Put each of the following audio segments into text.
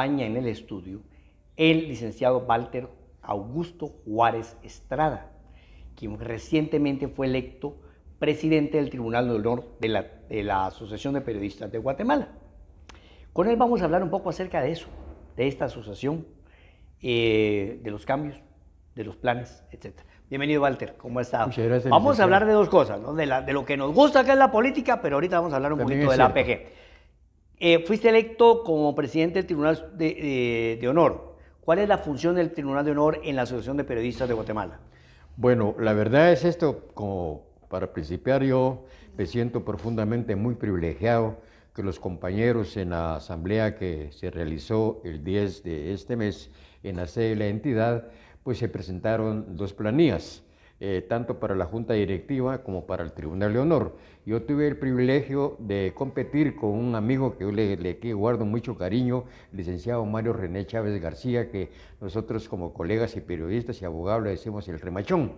en el estudio el licenciado Walter Augusto Juárez Estrada, quien recientemente fue electo presidente del Tribunal de Honor de la, Asociación de Periodistas de Guatemala. Con él vamos a hablar un poco acerca de eso, de esta asociación, eh, de los cambios, de los planes, etc. Bienvenido, Walter. ¿Cómo está? Muchas gracias. Vamos a hablar de dos cosas, de, lo que nos gusta, que es la política, pero ahorita vamos a hablar un poquito de la APG. Eh, fuiste electo como presidente del Tribunal de, eh, de, Honor. ¿Cuál es la función del Tribunal de Honor en la Asociación de Periodistas de Guatemala? Bueno, la verdad es esto, como para principiar yo me siento profundamente muy privilegiado que los compañeros en la asamblea que se realizó el 10 de este mes en la sede de la entidad, pues se presentaron dos planillas eh, tanto para la Junta Directiva como para el Tribunal de Honor. Yo tuve el privilegio de competir con un amigo que yo le, que guardo mucho cariño, licenciado Mario René Chávez García, que nosotros como colegas y periodistas y abogados le decimos el remachón.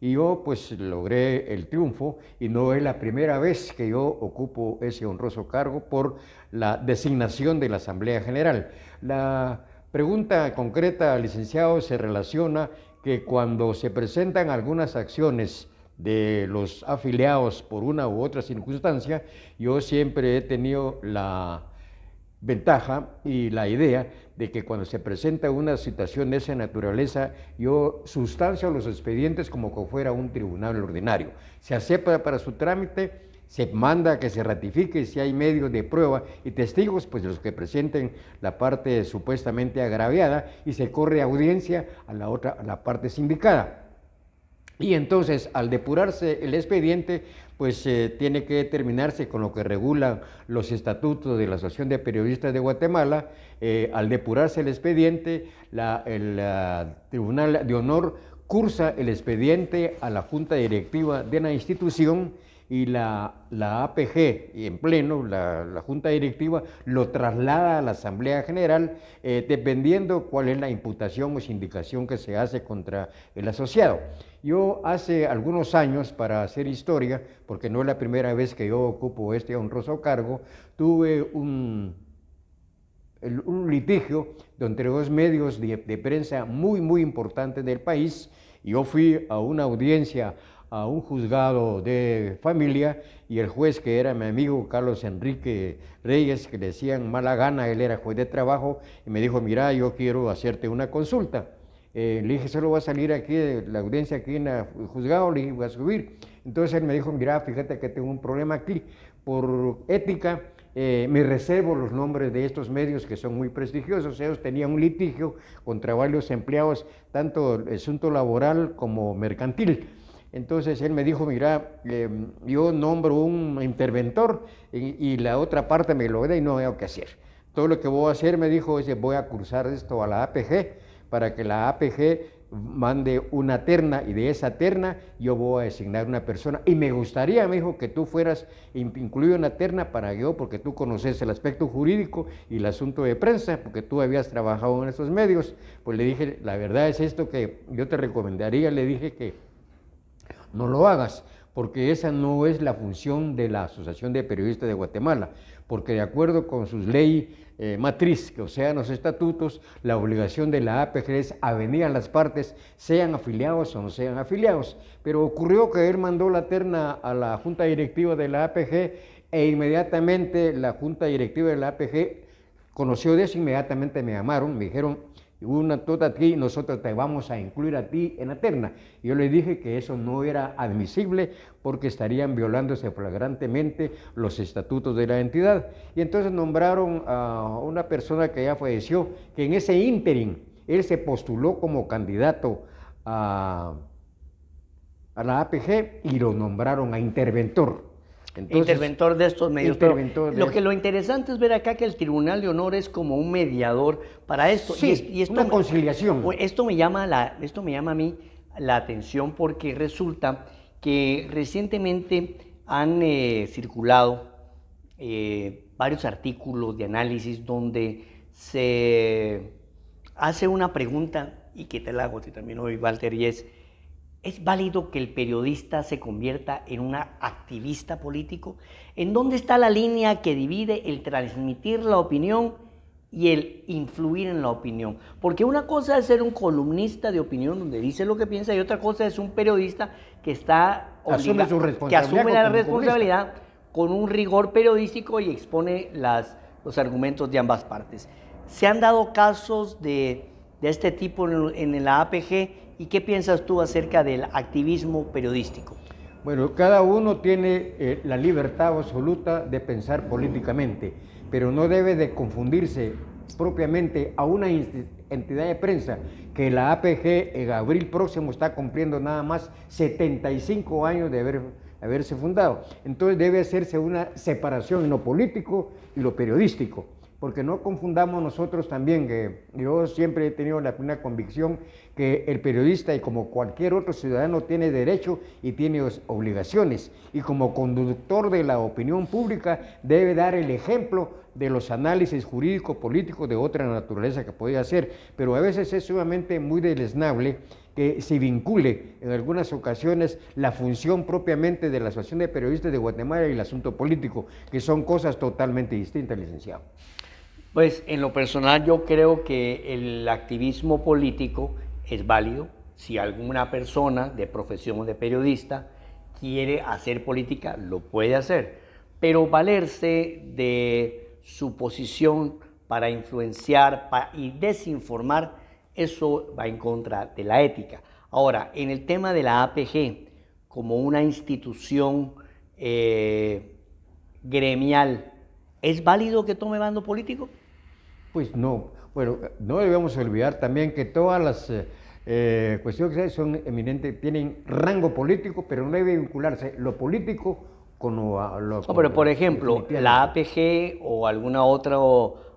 Y yo pues logré el triunfo y no es la primera vez que yo ocupo ese honroso cargo por la designación de la Asamblea General. La pregunta concreta, licenciado, se relaciona que cuando se presentan algunas acciones de los afiliados por una u otra circunstancia, yo siempre he tenido la ventaja y la idea de que cuando se presenta una situación de esa naturaleza, yo sustancio los expedientes como que fuera un tribunal ordinario. Se acepta para su trámite se manda que se ratifique si hay medios de prueba y testigos, pues los que presenten la parte supuestamente agraviada y se corre audiencia a la otra, a la parte sindicada. Y entonces, al depurarse el expediente, pues eh, tiene que terminarse con lo que regulan los estatutos de la Asociación de Periodistas de Guatemala. Eh, al depurarse el expediente, el Tribunal de Honor cursa el expediente a la Junta Directiva de la institución y la, la APG en pleno, la, Junta Directiva, lo traslada a la Asamblea General eh, dependiendo cuál es la imputación o sindicación que se hace contra el asociado. Yo hace algunos años, para hacer historia, porque no es la primera vez que yo ocupo este honroso cargo, tuve un, un litigio entre dos medios de, prensa muy, muy importantes del país. Yo fui a una audiencia a un juzgado de familia y el juez que era mi amigo Carlos Enrique Reyes, que decían mala gana, él era juez de trabajo, y me dijo, mira, yo quiero hacerte una consulta. Eh, le dije, solo va a salir aquí la audiencia aquí en el juzgado, le dije, voy a subir. Entonces él me dijo, mira, fíjate que tengo un problema aquí. Por ética, eh, me reservo los nombres de estos medios que son muy prestigiosos. Ellos tenían un litigio contra varios empleados, tanto el asunto laboral como mercantil. Entonces él me dijo, mira, eh, yo nombro un interventor y, la otra parte me lo da y no veo qué hacer. Todo lo que voy a hacer, me dijo, es voy a cursar esto a la APG para que la APG mande una terna y de esa terna yo voy a designar una persona. Y me gustaría, me dijo, que tú fueras incluido en la terna para yo, porque tú conoces el aspecto jurídico y el asunto de prensa, porque tú habías trabajado en esos medios. Pues le dije, la verdad es esto que yo te recomendaría, le dije que no lo hagas, porque esa no es la función de la Asociación de Periodistas de Guatemala, porque de acuerdo con sus leyes eh, matriz, que o sea, los estatutos, la obligación de la APG es a venir a las partes, sean afiliados o no sean afiliados. Pero ocurrió que él mandó la terna a la Junta Directiva de la APG e inmediatamente la Junta Directiva de la APG conoció de eso, inmediatamente me llamaron, me dijeron, una toda a ti, nosotros te vamos a incluir a ti en la terna. Yo le dije que eso no era admisible porque estarían violándose flagrantemente los estatutos de la entidad. Y entonces nombraron a una persona que ya falleció, que en ese ínterin él se postuló como candidato a, a la APG y lo nombraron a interventor interventor de estos medios. lo que lo interesante es ver acá que el Tribunal de Honor es como un mediador para esto. Sí, y, conciliación. Esto me, llama esto me llama a mí la atención porque resulta que recientemente han eh, circulado eh, varios artículos de análisis donde se hace una pregunta, y que te la hago también hoy, Walter, y es ¿Es válido que el periodista se convierta en un activista político? ¿En dónde está la línea que divide el transmitir la opinión y el influir en la opinión? Porque una cosa es ser un columnista de opinión donde dice lo que piensa y otra cosa es un periodista que está asume que asume la responsabilidad con un rigor periodístico y expone los argumentos de ambas partes. ¿Se han dado casos de, este tipo en, en la APG? ¿Y qué piensas tú acerca del activismo periodístico? Bueno, cada uno tiene eh, la libertad absoluta de pensar políticamente, pero no debe de confundirse propiamente a una entidad de prensa que la APG en abril próximo está cumpliendo nada más 75 años de haberse fundado. Entonces debe hacerse una separación en lo político y lo periodístico porque no confundamos nosotros también, que yo siempre he tenido la primera convicción que el periodista y como cualquier otro ciudadano tiene derecho y tiene obligaciones, y como conductor de la opinión pública debe dar el ejemplo de los análisis jurídicos, políticos de otra naturaleza que podía hacer, pero a veces es sumamente muy deleznable que se vincule en algunas ocasiones la función propiamente de la Asociación de Periodistas de Guatemala y el asunto político, que son cosas totalmente distintas, licenciado. Pues en lo personal yo creo que el activismo político es válido si alguna persona de profesión de periodista quiere hacer política, lo puede hacer, pero valerse de su posición para influenciar y desinformar, eso va en contra de la ética. Ahora, en el tema de la APG, como una institución eh, gremial, ¿Es válido que tome bando político? Pues no. Bueno, no debemos olvidar también que todas las eh, eh, cuestiones que son eminentes tienen rango político, pero no debe vincularse lo político con lo... pero por ejemplo, la APG o alguna otra,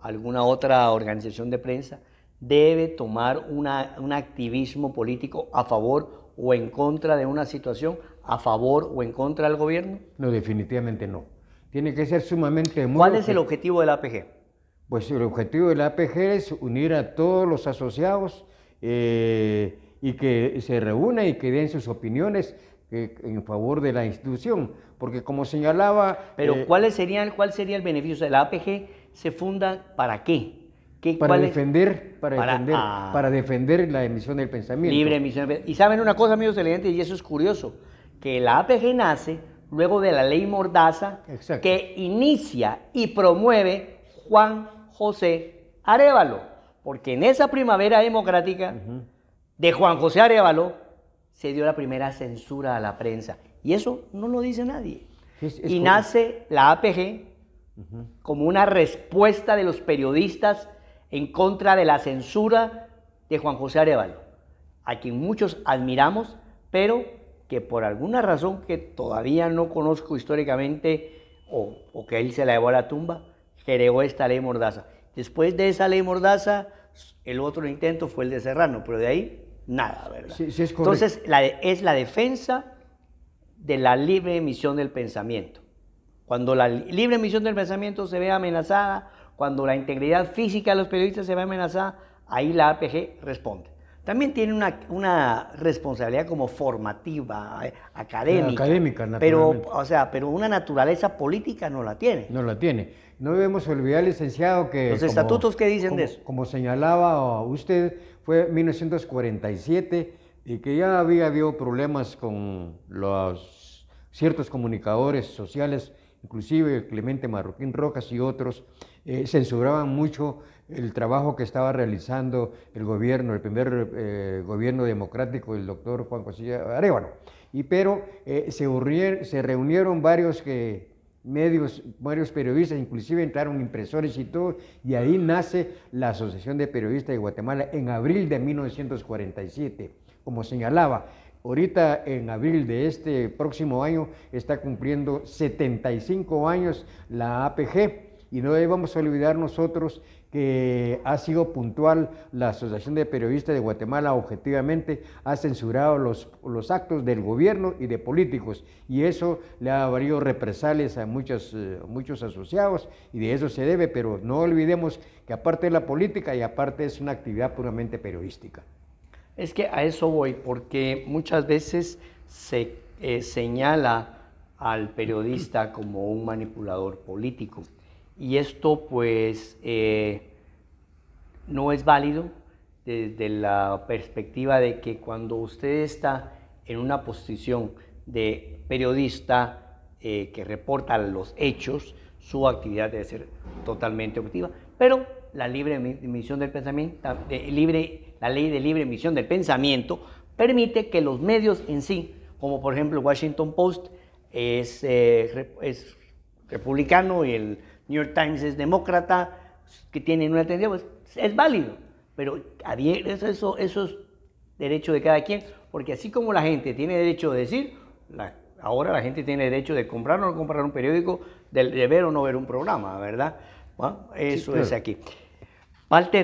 alguna otra organización de prensa debe tomar un activismo político a favor o en contra de una situación, a favor o en contra del gobierno? No, definitivamente no. Tiene que ser sumamente... ¿Cuál es el objetivo del APG? Pues el objetivo del APG es unir a todos los asociados eh, y que se reúnan y que den sus opiniones eh, en favor de la institución. Porque como señalaba... Pero eh, ¿cuál, sería, ¿cuál sería el beneficio? ¿La APG se funda para qué? ¿Qué, para, defender, ah. para, defender, la emisión del pensamiento. Libre emisión. Y saben una cosa, amigos televidentes, y eso es curioso, que la APG nace luego de la ley Mordaza que inicia y promueve Juan José Arevalo. Porque en esa primavera democrática de Juan José Arevalo se dio la primera censura a la prensa. Y eso no lo dice nadie. y nace la APG como una respuesta de los periodistas en contra de la censura de Juan José Arevalo, a quien muchos admiramos, pero que por alguna razón que todavía no conozco históricamente o, que él se la llevó a la tumba, creó esta ley mordaza. Después de esa ley mordaza, el otro intento fue el de Serrano, pero de ahí nada, ¿verdad? Entonces la es la defensa de la libre emisión del pensamiento. Cuando la libre emisión del pensamiento se ve amenazada, cuando la integridad física de los periodistas se ve amenazada, ahí la APG responde también tiene una, una responsabilidad como formativa, eh, académica. académica, pero, o sea, pero una naturaleza política no la tiene. No la tiene. No debemos olvidar, licenciado, que... Los estatutos que dicen de eso. Como señalaba usted, fue 1947 y que ya había habido problemas con los ciertos comunicadores sociales, inclusive Clemente Marroquín Rojas y otros, eh, censuraban mucho el trabajo que estaba realizando el gobierno, el primer eh, gobierno democrático el doctor Juan Cosilla Arevalo. Y pero eh, se, reunieron varios eh, medios, varios periodistas, inclusive entraron impresores y todo, y ahí nace la Asociación de Periodistas de Guatemala en abril de 1947. Como señalaba, ahorita en abril de este próximo año está cumpliendo 75 años la APG y no debemos olvidar nosotros que ha sido puntual la Asociación de Periodistas de Guatemala objetivamente ha censurado los, actos del gobierno y de políticos y eso le ha valido represales a muchos, eh, muchos asociados y de eso se debe, pero no olvidemos que aparte de la política y aparte es una actividad puramente periodística. Es que a eso voy, porque muchas veces se eh, señala al periodista como un manipulador político y esto pues eh, no es válido desde la perspectiva de que cuando usted está en una posición de periodista eh, que reporta los hechos, su actividad debe ser totalmente objetiva. Pero la libre emisión del pensamiento, libre, la ley de libre emisión del pensamiento permite que los medios en sí, como por ejemplo el Washington Post, eh, es republicano y el New York Times es demócrata, que tienen una tendencia, pues es válido. Pero eso, eso es derecho de cada quien, porque así como la gente tiene derecho de decir, ahora la gente tiene derecho de comprar o no comprar un periódico, de, ver o no ver un programa, ¿verdad? Bueno, eso es aquí. Walter.